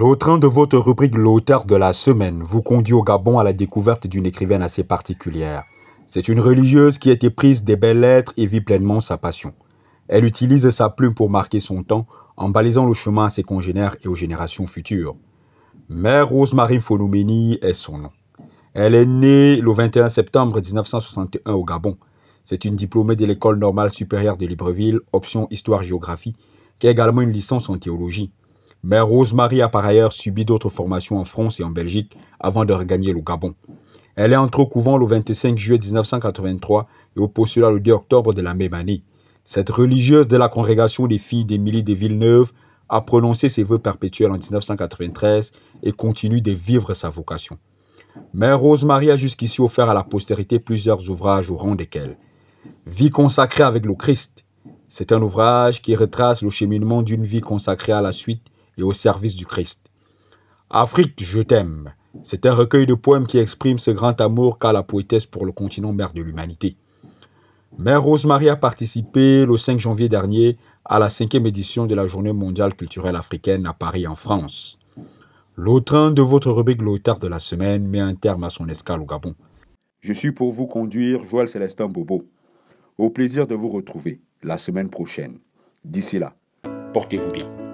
L'autre train de votre rubrique L'auteur de la semaine vous conduit au Gabon à la découverte d'une écrivaine assez particulière. C'est une religieuse qui été prise des belles lettres et vit pleinement sa passion. Elle utilise sa plume pour marquer son temps en balisant le chemin à ses congénères et aux générations futures. Mère Rose-Marie Fonoumeni est son nom. Elle est née le 21 septembre 1961 au Gabon. C'est une diplômée de l'École normale supérieure de Libreville, option histoire-géographie, qui a également une licence en théologie mais Rosemary a par ailleurs subi d'autres formations en France et en Belgique avant de regagner le Gabon. Elle est entrée au couvent le 25 juillet 1983 et au postulat le 2 octobre de la même année. Cette religieuse de la congrégation des filles d'Émilie de Villeneuve a prononcé ses vœux perpétuels en 1993 et continue de vivre sa vocation. Mère Rosemary a jusqu'ici offert à la postérité plusieurs ouvrages au rang desquels Vie consacrée avec le Christ. C'est un ouvrage qui retrace le cheminement d'une vie consacrée à la suite au service du Christ. Afrique, je t'aime. C'est un recueil de poèmes qui exprime ce grand amour qu'a la poétesse pour le continent mère de l'humanité. Mère Rosemary a participé le 5 janvier dernier à la cinquième édition de la Journée mondiale culturelle africaine à Paris, en France. L'autre de votre rubrique L'auteur de la semaine met un terme à son escale au Gabon. Je suis pour vous conduire Joël Célestin Bobo. Au plaisir de vous retrouver la semaine prochaine. D'ici là, portez-vous bien.